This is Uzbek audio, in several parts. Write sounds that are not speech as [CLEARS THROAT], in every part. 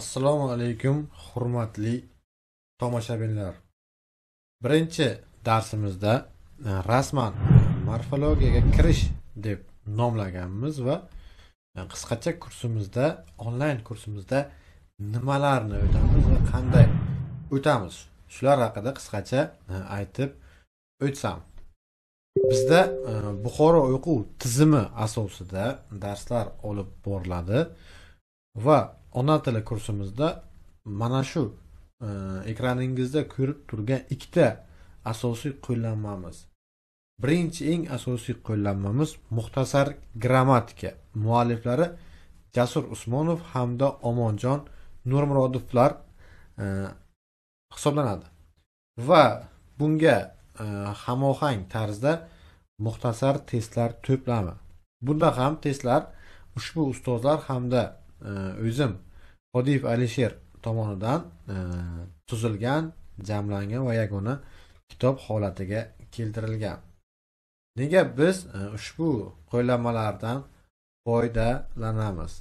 assalomu alaykum hurmatli tomoshabinlar birinchi darsimizda e, rasman morfologiyaga kirish deb nomlaganmiz va e, qisqacha kursimizda onlayn kursimizda nimalarni o'tamiz va qanday o'tamiz shular haqida qisqacha e, aytib o'tsam bizda buxoro o'quv tizimi asosida darslar olib boriladi va ona tili kursimizda mana shu e, ekraningizda ko'rib turgan ikkita asosiy qo'llanmamiz birinchi eng asosiy qo'llanmamiz muxtasar grammatika mualliflari jasur usmonov hamda omonjon nurmurodovlar e, hisoblanadi va bunga e, hamohang tarzda muxtasar testlar to'plami bunda ham testlar ushbu ustozlar hamda Э, o'zim hodiyev alisher tomonidan э, tuzilgan jamlangan va yagona kitob holatiga keltirilgan nega biz e, ushbu qo'llanmalardan foydalanamiz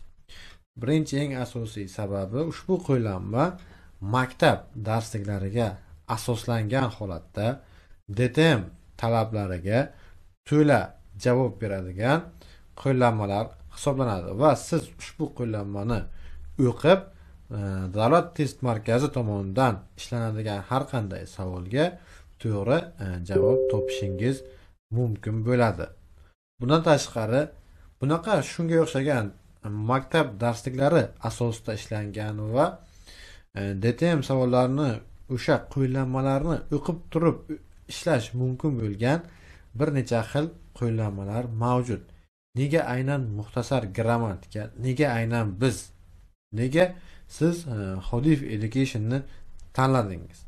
birinchi eng asosiy sababi ushbu qo'llanma maktab darsliklariga asoslangan holatda dtm talablariga to'la javob beradigan qo'llanmalar hisoblanadi va siz ushbu qo'llanmani o'qib e, davlat test markazi tomonidan ishlanadigan har qanday savolga to'g'ri e, javob topishingiz mumkin bo'ladi bundan tashqari bunaqa shunga o'xshagan maktab darsliklari asosida ishlangan va e, dtm savollarini o'sha qo'llanmalarni o'qib turib ishlash mumkin bo'lgan bir necha xil qo'llanmalar mavjud nega aynan muxtasar grammatika nega aynan biz nega siz e, hodif educationni tanladingiz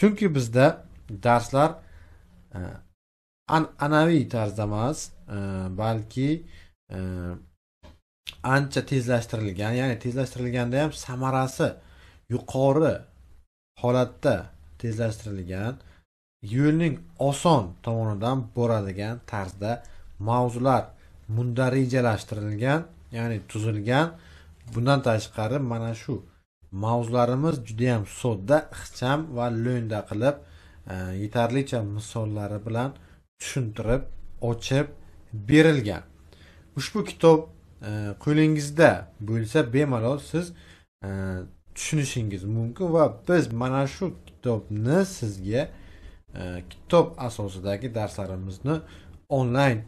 chunki bizda darslar e, an'anaviy tarzda emas e, balki ancha tezlashtirilgan ya'ni tezlashtirilganda ham samarasi yuqori holatda tezlashtirilgan yo'lning oson tomonidan boradigan tarzda mavzular mundarijalashtirilgan ya'ni tuzilgan bundan tashqari mana shu mavzularimiz judayam sodda ixcham va lo'nda qilib e, yetarlicha misollari bilan tushuntirib ochib berilgan ushbu kitob e, qo'lingizda bo'lsa bemalol siz e, tushunishingiz mumkin va biz mana shu kitobni sizga e, kitob asosidagi darslarimizni onlayn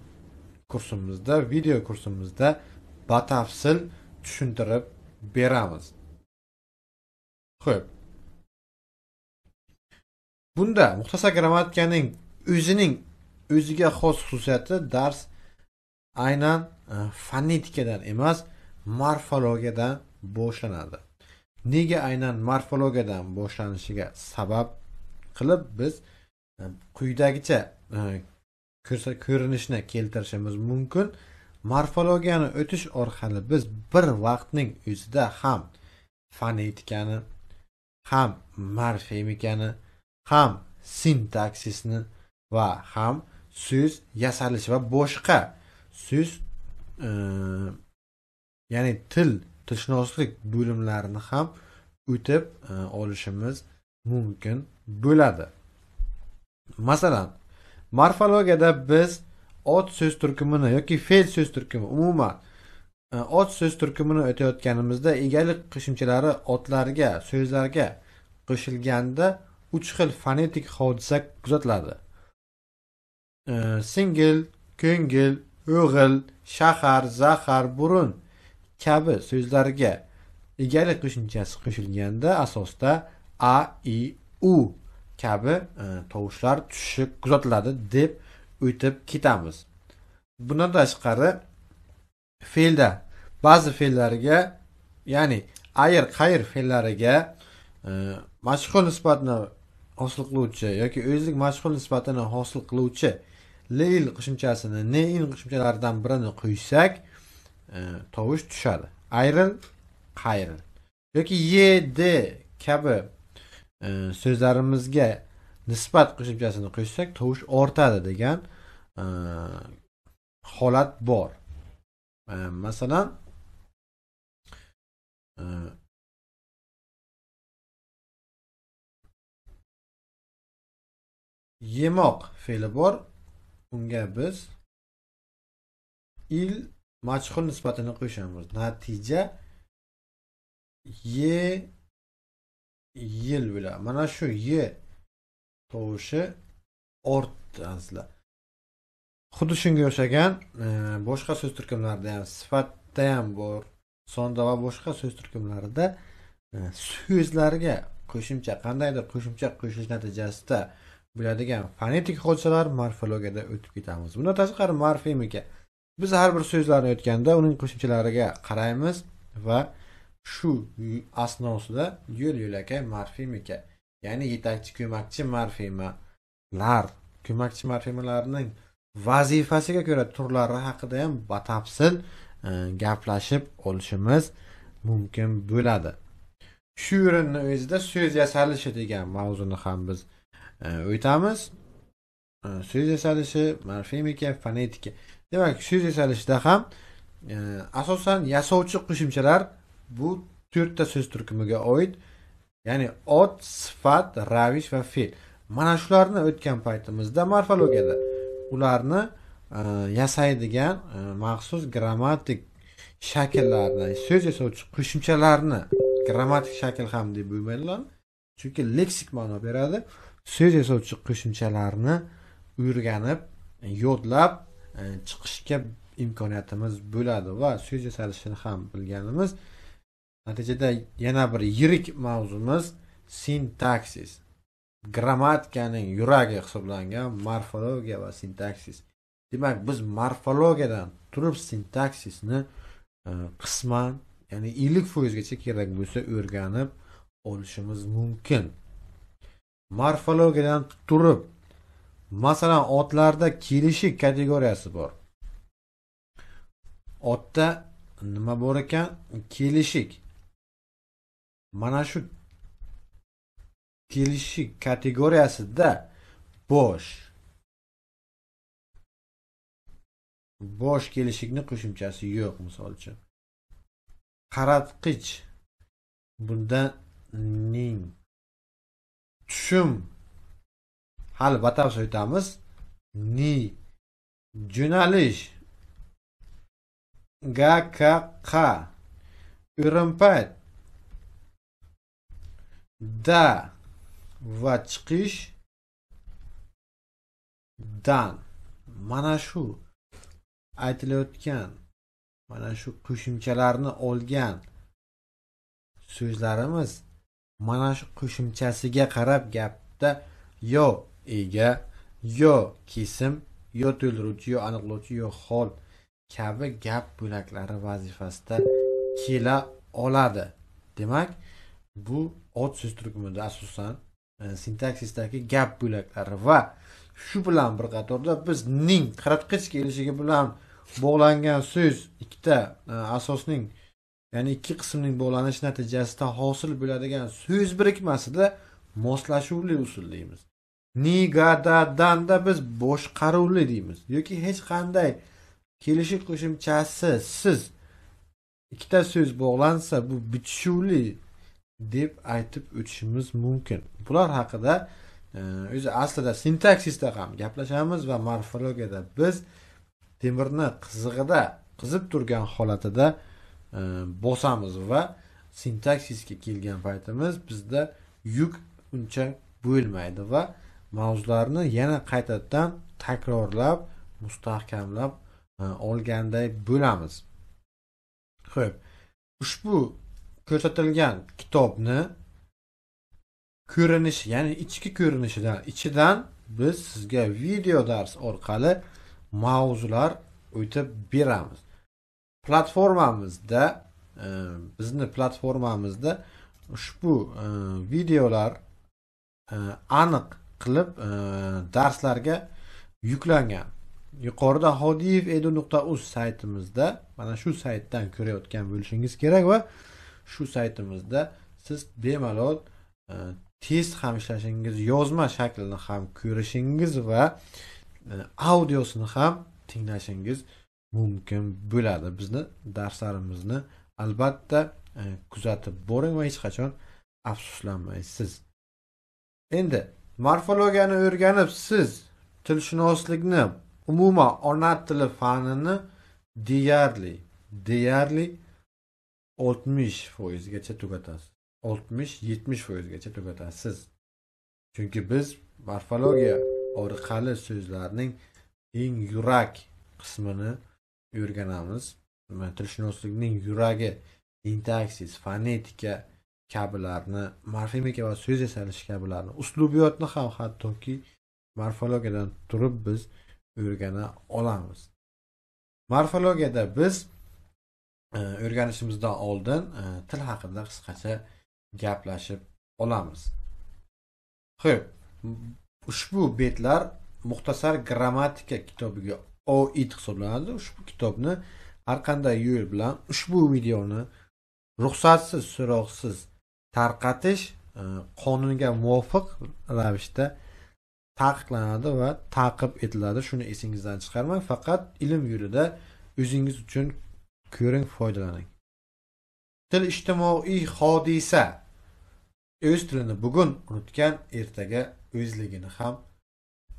kursimizda video kursimizda batafsil tushuntirib beramiz ho'p bunda muxtasar grammatikaning o'zining o'ziga xos xususiyati dars aynan e, fonetikadan emas morfologiyadan boshlanadi nega aynan morfologiyadan boshlanishiga sabab qilib biz e, quyidagicha e, ko'rinishini keltirishimiz mumkin morfologiyani o'tish orqali biz bir vaqtning o'zida ham fonetikani ham morfemikani ham sintaksisni va ham so'z yasalishi va boshqa so'z e, ya'ni til tilshunoslik bo'limlarini ham o'tib e, olishimiz mumkin bo'ladi masalan morfologiyada biz ot so'z turkumini yoki fe'l so'z turkumi umuman e, ot so'z turkumini o'tayotganimizda egalik qo'shimchalari otlarga so'zlarga qo'shilganda uch xil fonetik hodisa kuzatiladi e, singil ko'ngil o'g'il shahar zahar burun kabi so'zlarga egalik qo'shimchasi qo'shilganda asosda a i u kabi e, tovushlar tushishi kuzatiladi deb o'tib ketamiz bundan tashqari fe'lda ba'zi fe'llarga ya'ni ayir qayir fe'llariga e, mashhur nisbatni hosil qiluvchi yoki o'zlik mashhur nisbatini hosil qiluvchi lil qo'shimchasini nein qo'shimchalaridan birini qo'ysak e, tovush tushadi ayril qayril yoki ye de kabi E, so'zlarimizga nisbat qo'shimchasini qo'shsak tovush ortadi degan e, holat bor e, masalan yemoq fe'li bor unga biz il majhul nisbatini qo'shamiz natija ye yil bilan mana shu ye tovushi ortdi azizlar xuddi shunga o'xshagan e, boshqa so'z turkumlarida ham sifatda ham bor sonda va boshqa so'z turkumlarida e, so'zlarga qo'shimcha qandaydir qo'shimcha qo'shilish natijasida bo'ladigan fonetik hodisalar morfologiyada o'tib ketamiz bundan tashqari morfemika biz har bir so'zlarni aytganda uning qo'shimchalariga qaraymiz va shu asnosida yo'l yo'lakay morfemika ya'ni yetakchi ko'makchi morfemalar ko'makchi morfemalarning vazifasiga ko'ra turlari haqida ham batafsil e, gaplashib olishimiz mumkin bo'ladi shu o'rinni o'zida so'z yasalishi degan mavzuni ham biz e, o'tamiz e, so'z yasalishi morfemika fonetika demak so'z yasalishida ham asosan yasovchi qo'shimchalar bu to'rtta so'z turkumiga oid ya'ni ot sifat ravish va fe'l mana shularni o'tgan paytimizda morfologiyada ularni e, yasaydigan e, maxsus grammatik shakllarni so'z yasovchi qo'shimchalarni grammatik shakl ham deb bo'lmaydilar chunki leksik ma'no beradi so'z yasovchi qo'shimchalarni o'rganib yodlab e, chiqishga imkoniyatimiz bo'ladi va so'z yasalishini ham bilganimiz natijada yana bir yirik mavzumiz sintaksis grammatikaning yuragi hisoblangan morfologiya va sintaksis demak biz morfologiyadan turib sintaksisni e, qisman ya'ni ellik foizgacha kerak bo'lsa o'rganib olishimiz mumkin morfologiyadan turib masalan otlarda kelishi kategoriyasi bor otda nima bor ekan kelishik mana shu kelishik kategoriyasida bosh bosh kelishikni qo'shimchasi yo'q misol uchun qaratqich bunda ning tushum hali batafsil o'tamiz ni jo'nalish gakaqa ka o'rinpayt da va chiqish dan mana shu aytilayotgan mana shu qo'shimchalarni olgan so'zlarimiz mana shu qo'shimchasiga qarab gapda yo ega yo kesim yo to'ldiruvchi yo aniqlovchi yo hol kabi gap bo'laklari vazifasida kela oladi demak bu ot so'z turkumida asosan e, sintaksisdagi gap bo'laklari va shu bilan bir qatorda biz ning qirqich kelishiga bilan bog'langan so'z ikkita e, asosning ya'ni ikki qismning bog'lanishi natijasida hosil bo'ladigan so'z birikmasida moslashuvli usul deymiz nigadadanda biz boshqaruvli deymiz yoki hech qanday qo'shimchasi qo'shimchasisiz ikkita so'z bog'lansa bu bitishuvli deb aytib o'tishimiz mumkin bular haqida e, o'zi aslida sintaksisda ham gaplashamiz va morfologiyada biz temirni qizig'ida qizib turgan holatida e, bosamiz va sintaksisga kelgan paytimiz bizda yuk uncha bo'lmaydi va mavzularni yana qaytadan takrorlab mustahkamlab e, olganday bo'lamiz ho'p ushbu ko'rsatilgan kitobni ko'rinishi ya'ni ichki ko'rinishidan ichidan biz sizga video dars orqali mavzular o'tib beramiz platformamizda e, bizni platformamizda ushbu e, videolar e, aniq qilib e, darslarga yuklangan yuqorida hodiyev edu nuqta uz saytimizda mana shu saytdan ko'rayotgan bo'lishingiz kerak va shu saytimizda siz bemalol e, test ham ishlashingiz yozma shaklini ham ko'rishingiz va e, audiosini ham tinglashingiz mumkin bo'ladi bizni darslarimizni albatta e, kuzatib boring va hech qachon afsuslanmaysiz endi morfologiyani o'rganib siz tilshunoslikni umuman ona tili fanini deyarli deyarli oltmish foizgacha tugatasiz oltmish yetmish foizgacha tugatasiz chunki biz morfologiya orqali so'zlarning eng yurak qismini o'rganamiz tilshunoslikning yuragi sintaksis fonetika kabilarni morfemika va so'z yasalishi kabilarni uslubiyotni ham hattoki morfologiyadan turib biz o'rgana olamiz morfologiyada biz Э, o'rganishimizdan oldin э, til haqida qisqacha gaplashib olamiz ho'p ushbu betlar muxtasar grammatika kitobiga oid hisoblanadi ushbu kitobni har qanday yo'l bilan ushbu videoni ruxsatsiz so'roqsiz tarqatish e, qonunga muvofiq ravishda taqiqlanadi va taqib etiladi shuni esingizdan chiqarmang faqat ilm yo'lida o'zingiz uchun Ko'ring, foydalaning. Til ijtimoiy hodisa. O'z tilini bugun unutgan ertaga o'zligini ham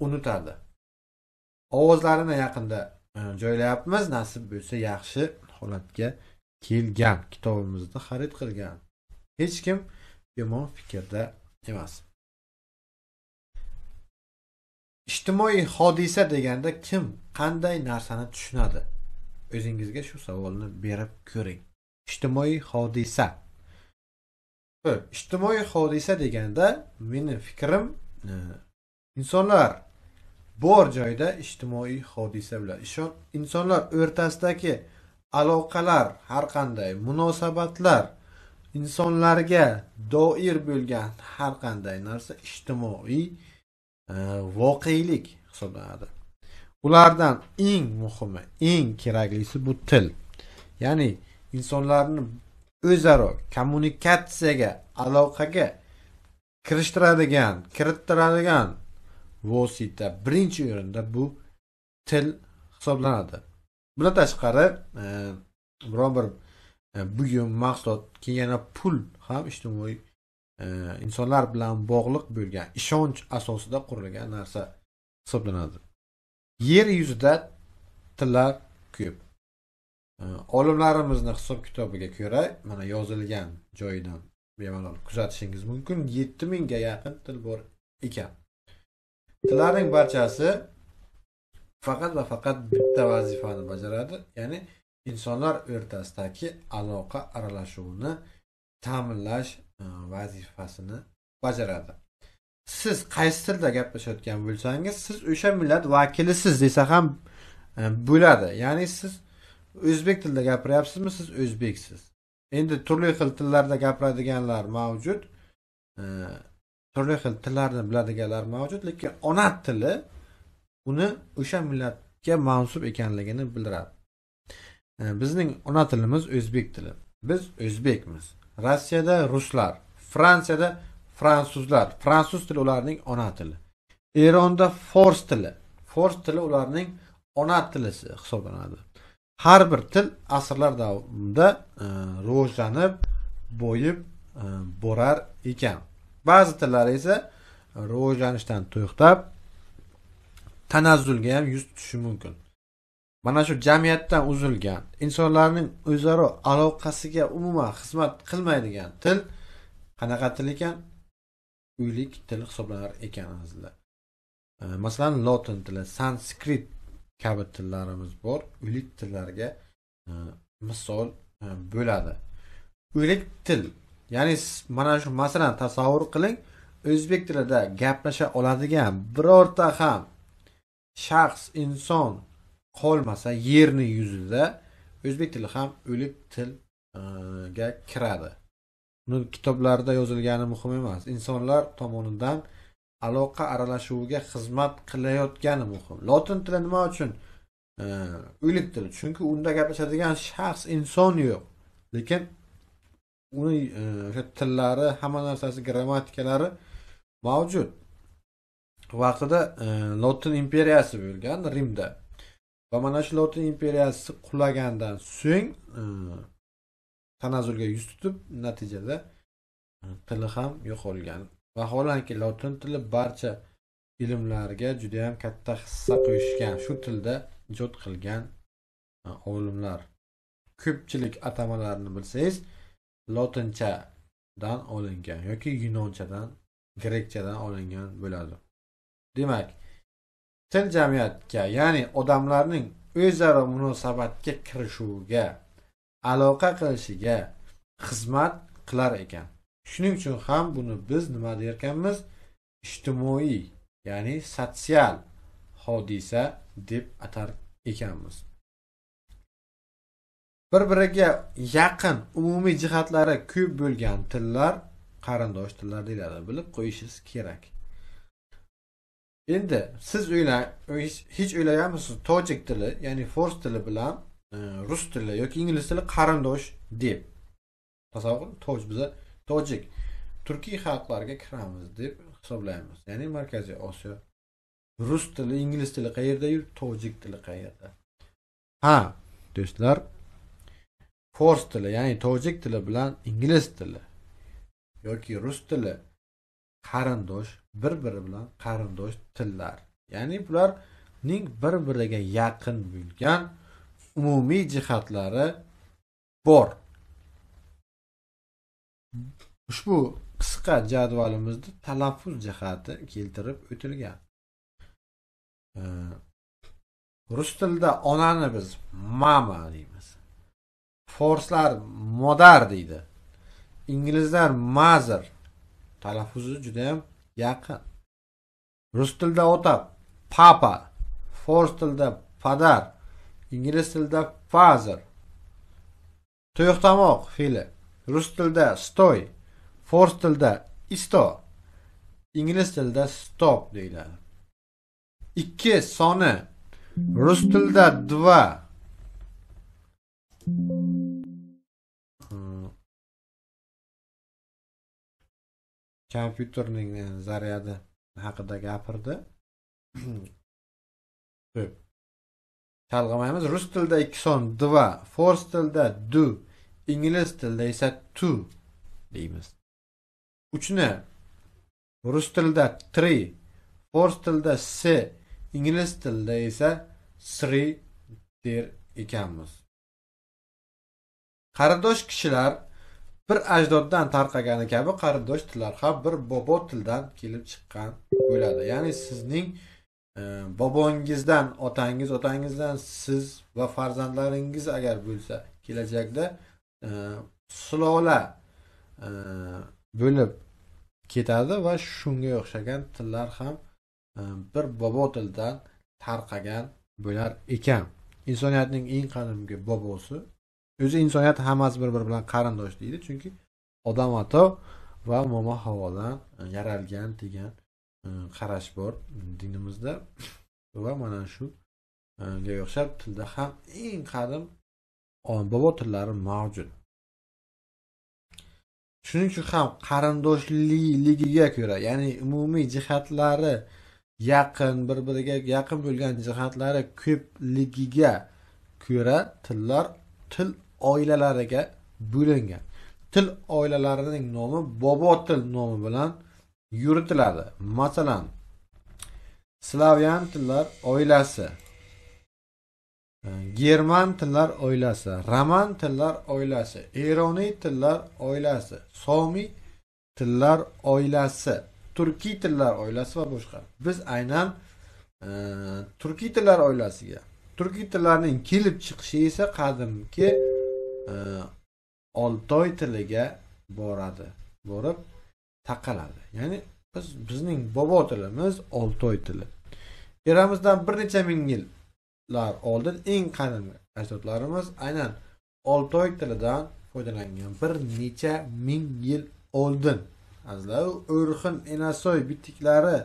unutadi. Ovozlarini yaqinda e, joylayapmiz, nasib bo'lsa yaxshi holatga kelgan kitobimizni xarid qilgan. Hech kim yomon fikrda emas. Ijtimoiy hodisa deganda kim qanday narsani tushunadi? o'zingizga shu savolni berib ko'ring ijtimoiy hodisa ijtimoiy hodisa deganda meni fikrim e, insonlar bor joyda ijtimoiy hodisa bo'ladi insonlar o'rtasidagi aloqalar har qanday munosabatlar insonlarga doir bo'lgan har qanday narsa ijtimoiy e, voqelik hisoblanadi Ulardan eng muhimi, eng keraklisi bu til. Ya'ni insonlarni o'zaro kommunikatsiyaga, aloqaga kirishtiradigan, kirittiradigan vosita birinchi o'rinda bu til hisoblanadi. Bundan tashqari, e, biror bir e, buyum, mahsulot, keyin yana pul ham ijtimoiy e, insonlar bilan bog'liq bo'lgan ishonch asosida qurilgan narsa hisoblanadi. yer yuzida tillar ko'p olimlarimizni hisob kitobiga ko'ra mana yozilgan joyidan bemalol kuzatishingiz mumkin yetti mingga yaqin til bor ekan tillarning barchasi faqat va faqat bitta vazifani bajaradi ya'ni insonlar o'rtasidagi aloqa aralashuvini ta'minlash e, vazifasini bajaradi siz qaysi tilda gaplashayotgan bo'lsangiz siz o'sha millat vakilisiz desa ham e, bo'ladi ya'ni siz o'zbek tilida gapiryapsizmi siz o'zbeksiz endi turli xil tillarda gapiradiganlar mavjud e, turli xil tillarni biladiganlar mavjud lekin ona tili uni o'sha millatga mansub ekanligini bildiradi e, bizning ona tilimiz o'zbek tili biz o'zbekmiz rossiyada ruslar fransiyada fransuzlar fransuz tili ularning ona tili eronda fors tili fors tili ularning ona tilisi hisoblanadi har bir til asrlar davomida e, rivojlanib boyib e, borar ekan ba'zi tillar esa rivojlanishdan to'xtab tanazzulga ham yuz tutishi mumkin mana shu jamiyatdan uzilgan insonlarning o'zaro aloqasiga umuman xizmat qilmaydigan til qanaqa til ekan uylik til hisoblanar ekan azizlar e, masalan lotin tili sanskrit kabi tillarimiz bor uylik tillarga e, misol e, bo'ladi uylik til ya'ni mana shu masalan tasavvur qiling o'zbek tilida gaplasha oladigan birorta ham shaxs inson qolmasa yerni yuzida o'zbek tili ham o'lik tilga kiradi uni kitoblarda yozilgani muhim emas insonlar tomonidan aloqa aralashuviga xizmat qilayotgani muhim lotin tili nima uchun o'lik tili chunki unda gaplashadigan shaxs inson yo'q lekin uni o'sha e, tillari hamma narsasi grammatikalari mavjud vaqtida e, lotin imperiyasi bo'lgan rimda va mana shu lotin imperiyasi qulagandan so'ng e, tanazzulga yuz tutib natijada tili ham yo'qolgan vaholanki lotin tili barcha ilmlarga judayam katta hissa qo'shgan shu tilda ijod qilgan e, olimlar ko'pchilik atamalarni bilsangiz lotinchadan olingan yoki yunonchadan grekchadan olingan bo'ladi demak til jamiyatga ya'ni odamlarning o'zaro munosabatga kirishuviga aloqa qilishiga xizmat qilar ekan shuning uchun ham buni biz nima derkanmiz ijtimoiy ya'ni sotsial hodisa deb atar ekanmiz bir biriga yaqin umumiy jihatlari ko'p bo'lgan tillar qarindosh tillar deyiladi bilib qo'yishingiz kerak endi siz o'ylang hech o'ylaganmisiz tojik tili ya'ni fors tili bilan rus tili yoki ingliz tili qarindosh deb tasavvur qiling toj biza tojik turkiy xalqlarga kiramiz deb hisoblaymiz ya'ni markaziy osiyo rus tili ingliz tili qayerdayu tojik tili qayerda ha do'stlar fors tili ya'ni tojik tili bilan ingliz tili yoki rus tili qarindosh bir biri bilan qarindosh tillar ya'ni bularning bir biriga yaqin bo'lgan umumiy jihatlari bor ushbu qisqa jadvalimizda talaffuz jihati keltirib o'tilgan rus tilida onani biz mama deymiz forslar modar deydi inglizlar mazer talaffuzi juda yam yaqin rus tilida ota papa fors tilida padar ingliz tilida father to'xtamoq fe'li rus tilida stoy fors tilida isto ingliz tilida stop deyiladi ikki soni rus tilida два kompyuterning zaryadi haqida gapirdi [CLEARS THROAT] Chalg'imaymiz. Rus tilida ikki son два fors tilida du, ingliz tilida esa tu deymiz. Uchni rus tilida три fors tilida se, ingliz tilida esa sri der ekanmiz. Qaridosh kishilar bir ajdoddan tarqagani kabi qaridosh tillar ham bir bobo tildan kelib chiqqan bo'ladi. Ya'ni sizning bobongizdan otangiz otangizdan siz va farzandlaringiz agar bo'lsa kelajakda e, sulola e, bo'lib ketadi va shunga o'xshagan tillar ham e, bir bobo tildan tarqagan bo'lar ekan insoniyatning eng qadimgi bobosi o'zi insoniyat hammasi bir biri bilan qarindosh deydi chunki odam ato va momo havodan yaralgan degan qarash bor dinimizda va mana ga o'xshab tilda ham eng qadim bobo tillari mavjud shuning uchun ham qarindoshliligiga ko'ra ya'ni umumiy jihatlari yaqin bir biriga yaqin bo'lgan jihatlari ko'pligiga ko'ra tillar til oilalariga bo'lingan til oilalarining nomi bobo til nomi bilan yuritiladi masalan slavyan tillar oilasi e, german tillar oilasi roman tillar oilasi eroniy tillar oilasi somiy tillar oilasi turkiy tillar oilasi va boshqa biz aynan e, turkiy tillar oilasiga turkiy tillarning kelib chiqishi esa qadimki e, oltoy tiliga boradi borib taqaladi ya'ni biz bizning bobo tilimiz oltoy tili eramizdan bir necha ming yillar oldin eng qadimgi ajdodlarimiz aynan oltoy tilidan foydalangan bir necha ming yil oldin azlau o'rxin enasoy bitiklari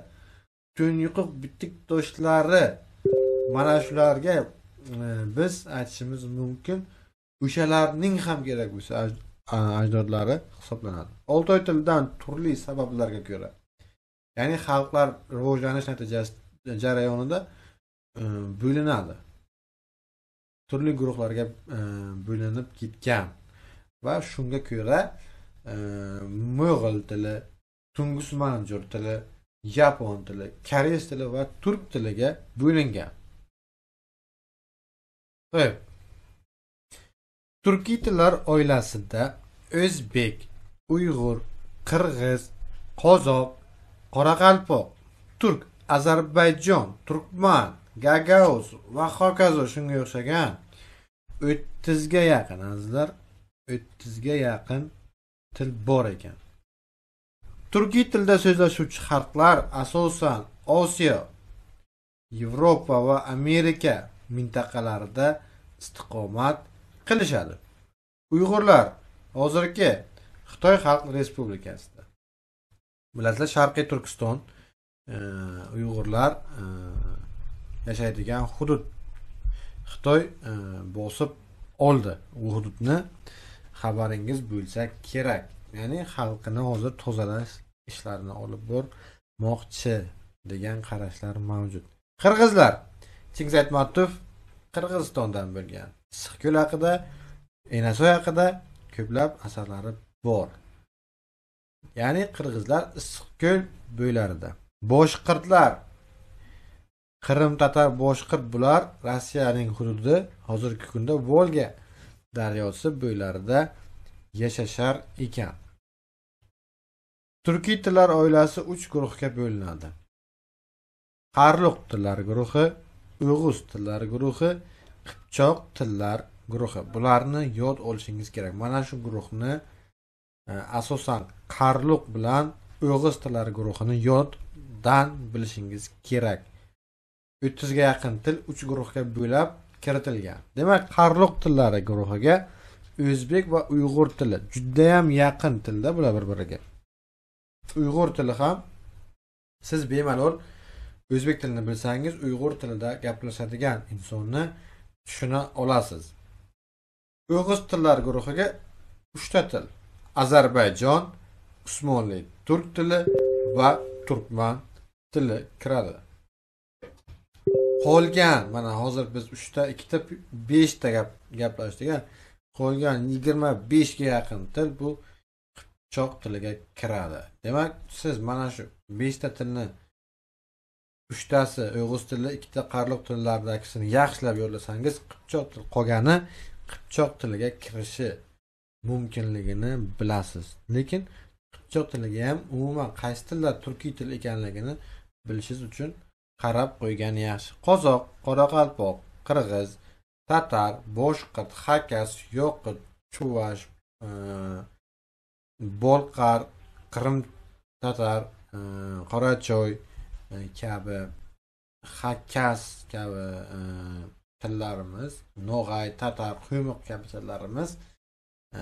tunyuquq toshlari mana shularga e, biz aytishimiz mumkin o'shalarning ham kerak bo'lsa ajdodlari hisoblanadi tilidan turli sabablarga ko'ra ya'ni xalqlar rivojlanish natijasi e, jarayonida e, bo'linadi turli guruhlarga e, bo'linib ketgan va shunga ko'ra mo'g'il tili tungus manjur tili yapon tili koreys tili va turk tiliga bo'lingan turkiy tillar oilasida o'zbek uyg'ur qirg'iz qozoq qoraqalpoq turk ozarbayjon turkman gagauz va hokazo shunga o'xshagan o'ttizga yaqin azizlar o'ttizga yaqin til bor ekan turkiy tilda so'zlashuvchi xalqlar asosan osiyo yevropa va amerika mintaqalarida istiqomat qilishadi uyg'urlar hozirgi xitoy xalq respublikasida bilasizlar sharqiy turkiston e, uyg'urlar e, yashaydigan hudud xitoy e, bosib oldi u hududni xabaringiz bo'lsa kerak ya'ni xalqini hozir tozalash ishlarini olib bormoqchi degan qarashlar mavjud qirg'izlar chingizaytmatov qirg'izistondan bo'lgan issiqko'l haqida enasoy haqida ko'plab asarlari bor ya'ni qirg'izlar issiqko'l bo'ylarida boshqirdlar qirim tatar boshqird bular rossiyaning hududi hozirgi kunda volga daryosi bo'ylarida yashashar ekan turkiy tillar oilasi uch guruhga bo'linadi qarluq tillar guruhi uyg'uz tillar guruhi choq tillar guruhi bularni yod olishingiz kerak mana shu guruhni e, asosan qarluq bilan o'g'iz tillari guruhini yoddan bilishingiz kerak o'ttizga yaqin til uch guruhga bo'lab kiritilgan demak qarluq tillari guruhiga o'zbek va uyg'ur tili judayam yaqin tilda bular bir biriga uyg'ur tili ham siz bemalol o'zbek tilini bilsangiz uyg'ur tilida gaplashadigan insonni tushuna olasiz Uyg'ur tillar guruhiga 3 ta til Ozarbayjon, Usmonli turk tili va turkman tili kiradi. Qolgan mana hozir biz 3 ta, 2 ta, 5 ta gaplashdik. Qolgan 25 ga yaqin til bu qipchoq tiliga kiradi. Demak, siz mana shu 5 ta tilni uchtasi o'g'iz tili ikkita qarliq tillaridagisini yaxshilab yo'llasangiz qipchoq til qolgani qipchoq tiliga kirishi mumkinligini bilasiz lekin qipchoq tiliga ham umuman qaysi tillar turkiy til ekanligini bilishingiz uchun qarab qo'ygan yaxshi qozoq qoraqalpoq qirg'iz tatar boshqir hakas yoqut chuvash e, bolqar qrim tatar e, qorachoy e, kabi hakkas kabi e, tillarimiz no'g'ay tatar quyumiq kabi tillarimiz e,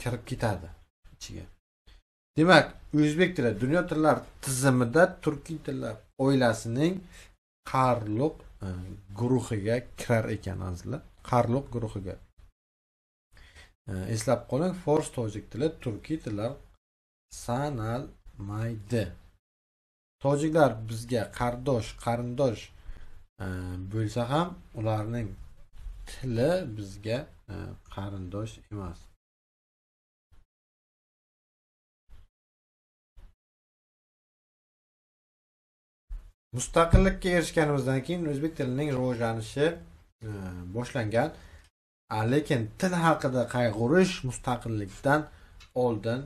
kirib ketadi ichiga demak o'zbek tili dunyo tillar tizimida turkiy tillar oilasining qarluq e, guruhiga kirar ekan azizlar qarluq guruhiga eslab qoling fors tojik tili turkiy tillar sanalmaydi tojiklar bizga qardosh qarindosh e, bo'lsa ham ularning tili bizga e, qarindosh emas mustaqillikka erishganimizdan keyin o'zbek tilining rivojlanishi e, boshlangan lekin til haqida qayg'urish mustaqillikdan oldin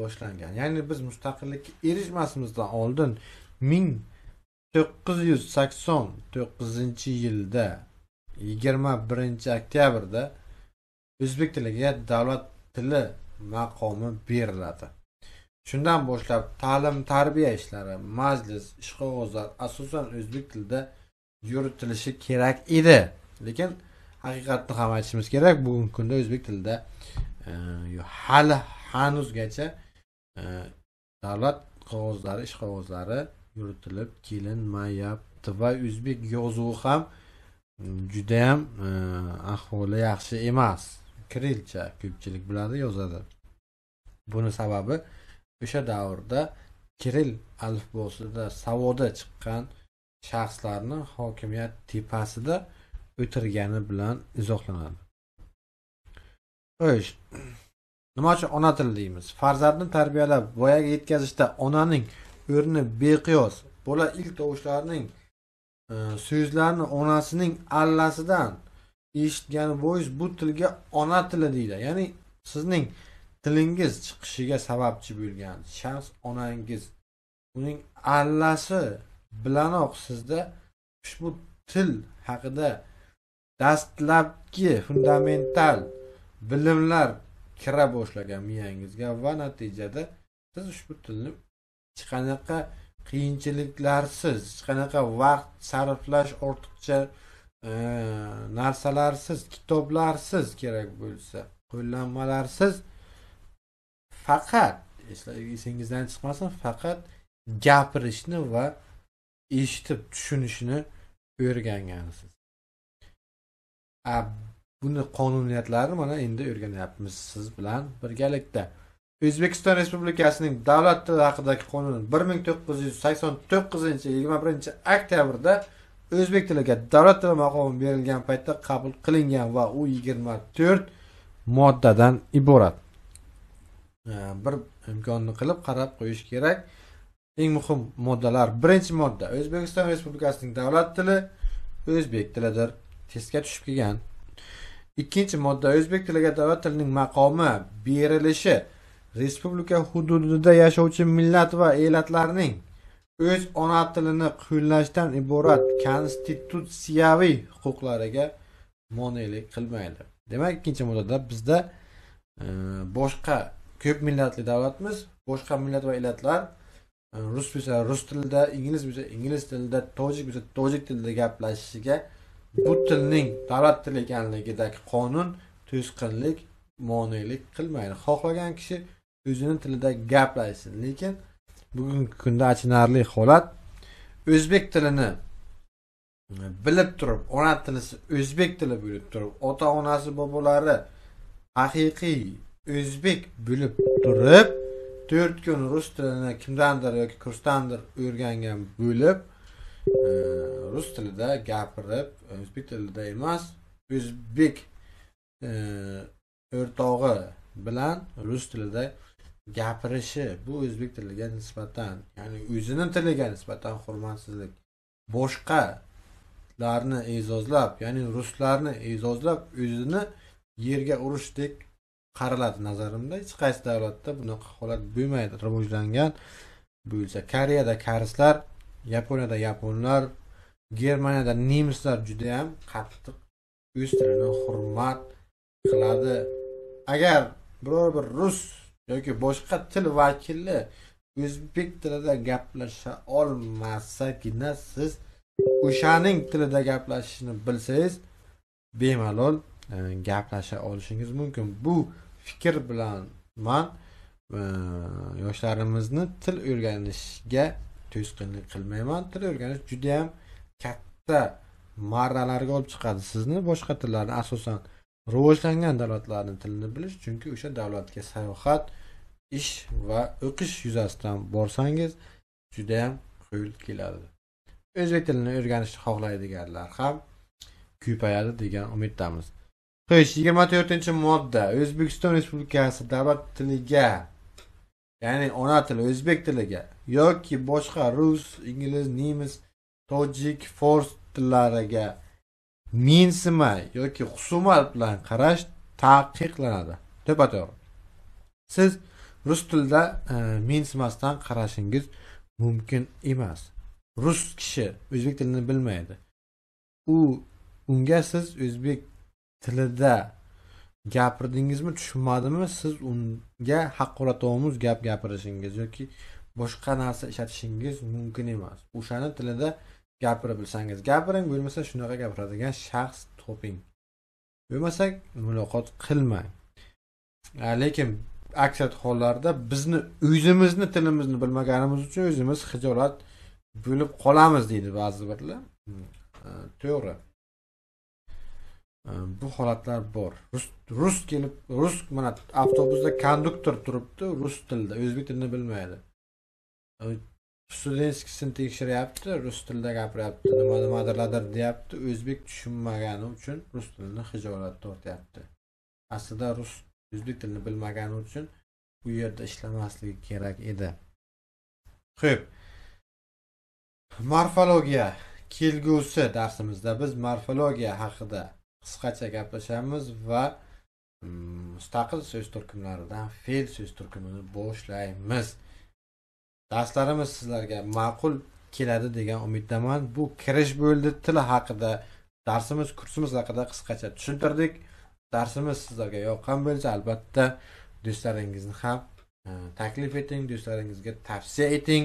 boshlangan ya'ni biz mustaqillikka erishmasimizdan oldin ming to'qqiz yuz sakson to'qqizinchi yilda yigirma birinchi oktyabrda o'zbek tiliga davlat tili maqomi beriladi shundan boshlab ta'lim tarbiya ishlari majlis ish qog'ozlar asosan o'zbek tilida yuritilishi kerak edi lekin haqiqatni ham aytishimiz kerak bugungi kunda o'zbek tilida e, hali hanuzgacha davlat qog'ozlari ish qog'ozlari yuritilib kelinmayapti va o'zbek yozuvi ham judayam e, ahvoli yaxshi emas kirilcha ko'pchilik biladi yozadi buni sababi o'sha davrda kiril alifbosida savoda chiqqan shaxslarni hokimiyat tepasida o'tirgani bilan izohlanadi xo'sh nima uchun ona tili deymiz farzandni tarbiyalab voyaga yetkazishda onaning o'rni beqiyos bola ilk tovushlarning e, so'zlarni onasining allasidan eshitgani bois bu tilga ona tili deydi ya'ni sizning tilingiz chiqishiga sababchi bo'lgan shaxs onangiz uning allasi bilanoq sizda ushbu til haqida dastlabki fundamental bilimlar kira boshlagan miyangizga va natijada siz ushbu tilni hech qanaqa qiyinchiliklarsiz hech qanaqa vaqt sarflash ortiqcha e, narsalarsiz kitoblarsiz kerak bo'lsa qo'llanmalarsiz faqat esingizdan chiqmasin faqat gapirishni va eshitib tushunishni o'rgangansiz buni qonuniyatlarini mana endi o'rganyapmiz siz bilan birgalikda o'zbekiston respublikasining davlat tili haqidagi qonuni bir ming to'qqiz yuz sakson to'qqizinchi yigirma birinchi oktyabrda o'zbek tiliga davlat tili maqomi berilgan paytda qabul qilingan va u yigirma to'rt moddadan iborat bir imkonni qilib qarab qo'yish kerak eng muhim moddalar birinchi modda o'zbekiston respublikasining davlat tili o'zbek tilidir testga tushib kelgan ikkinchi modda o'zbek tiliga davlat tilining maqomi berilishi respublika hududida yashovchi millat va elatlarning o'z ona tilini qo'llashdan iborat konstitutsiyaviy huquqlariga monelik qilmaydi demak ikkinchi moddada bizda e, boshqa ko'p millatli davlatmiz boshqa millat va elatlar e, rus bo'lsa rus tilida ingliz bo'lsa ingliz tilida tojik bo'lsa tojik tilida gaplashishiga bu tilning davlat tili ekanligidagi qonun to'sqinlik monelik qilmaydi xohlagan kishi o'zini tilida gaplashsin lekin bugungi kunda achinarli holat o'zbek tilini bilib turib ona tilisi o'zbek tili bo'lib turib ota onasi bobolari haqiqiy o'zbek bo'lib turib to'rt kun rus tilini kimdandir yoki kursdandir o'rgangan bo'lib e, rus tilida gapirib e, o'zbek tilida emas o'zbek e, o'rtog'i bilan rus tilida gapirishi bu o'zbek tiliga nisbatan ya'ni o'zini tiliga nisbatan hurmatsizlik boshqalarni e'zozlab ya'ni ruslarni e'zozlab o'zini yerga urishdek qaraladi nazarimda hech qaysi davlatda bunaqa holat bo'lmaydi rivojlangan bo'lsa koreyada koreyslar yaponiyada yaponlar germaniyada nemislar juda yam qattiq o'z tilini hurmat qiladi agar biror bir rus yoki boshqa til vakili o'zbek tilida gaplasha olmasagina siz o'shaning tilida gaplashishni bilsangiz bemalol e, gaplasha olishingiz mumkin bu fikr bilan man e, yoshlarimizni til o'rganishga to'sqinlik qilmayman til o'rganish judayam katta marralarga olib chiqadi sizni boshqa tillarni asosan rivojlangan davlatlarni tilini bilish chunki o'sha davlatga sayohat ish va o'qish yuzasidan borsangiz judayam qo'l keladi o'zbek tilini o'rganishni xohlaydiganlar ham ko'payadi degan umiddamiz xo'sh yigirma to'rtinchi modda o'zbekiston respublikasi davlat tiliga ya'ni ona tili o'zbek tiliga yoki boshqa rus ingliz nemis tojik fors tillariga mensimay yoki husumat bilan qarash taqiqlanadi to'ppa to'g'ri siz rus tilida e, mensimasdan qarashingiz mumkin emas rus kishi o'zbek tilini bilmaydi u unga siz o'zbek tilida gapirdingizmi tushunmadimi siz unga haqoratomuz gap gapirishingiz yoki boshqa narsa ishlatishingiz mumkin emas o'shani tilida gapira bilsangiz gapiring bo'lmasa shunaqa gapiradigan shaxs toping bo'lmasak muloqot qilmang lekin aksar hollarda bizni o'zimizni tilimizni bilmaganimiz uchun o'zimiz hijolat bo'lib qolamiz deydi ba'zi birlar hmm, to'g'ri bu holatlar bor rus rus kelib rus mana avtobusda konduktor turibdi rus tilida o'zbek tilini bilmaydi ustida tekshiryapti rus tilida gapiryapti nima nimadirlardir deyapti o'zbek tushunmagani uchun rus tilini hijolat tortyapti aslida rus o'zbek tilini bilmagani uchun u yerda ishlamasligi kerak edi ho'p morfologiya kelgusi darsimizda biz morfologiya haqida qisqacha gaplashamiz va mm, mustaqil so'z turkumlaridan fe'l so'z turkumini boshlaymiz darslarimiz sizlarga ma'qul keladi degan umiddaman bu kirish bo'ldi til haqida darsimiz kursimiz haqida qisqacha tushuntirdik darsimiz sizlarga yoqqan bo'lsa albatta do'stlaringizni ham e, taklif eting do'stlaringizga tavsiya eting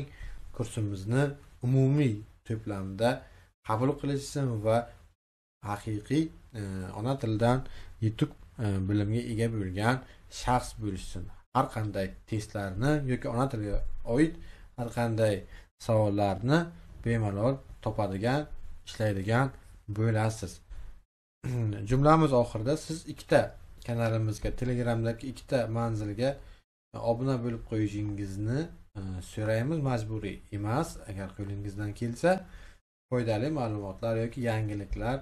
kursimizni umumiy to'plamda qabul qilishsin va haqiqiy e, ona tilidan yetuk e, bilimga ega bo'lgan shaxs bo'lishsin har qanday testlarni yoki ona tiliga oid har qanday savollarni bemalol topadigan ishlaydigan bo'lasiz [CLEARS THROAT] jumlamiz oxirida siz ikkita kanalimizga telegramdagi ikkita manzilga obuna bo'lib qo'yishingizni e, so'raymiz majburiy emas agar qo'lingizdan kelsa foydali ma'lumotlar yoki yangiliklar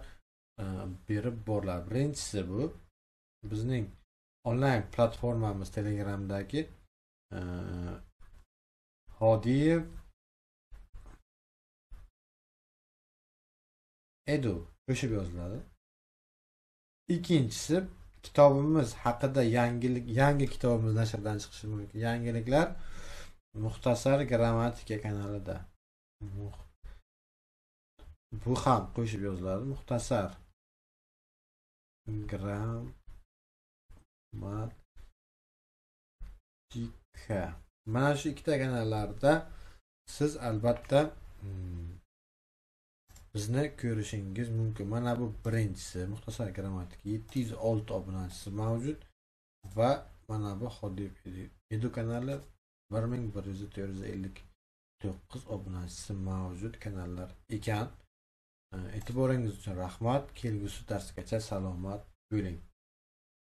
e, berib boriladi birinchisi bu bizning onlayn platformamiz telegramdagi e, hodiyev edu qo'shib yoziladi ikkinchisi kitobimiz haqida yangilik yangi kitobimiz nashrdan chiqishi mumkin yangiliklar muxtasar grammatika kanalida bu ham qo'shib yoziladi muxtasar gram matematika mana shu ikkita kanallarda siz albatta mm, bizni ko'rishingiz mumkin mana bu birinchisi muxtasar grammatika yetti yuz olti obunachisi mavjud va mana bu hodib edu kanali bir ming bir yuz to'rt yuz ellik to'qqiz obunachisi mavjud kanallar ekan e, e'tiboringiz uchun rahmat kelgusi darsgacha salomat bo'ling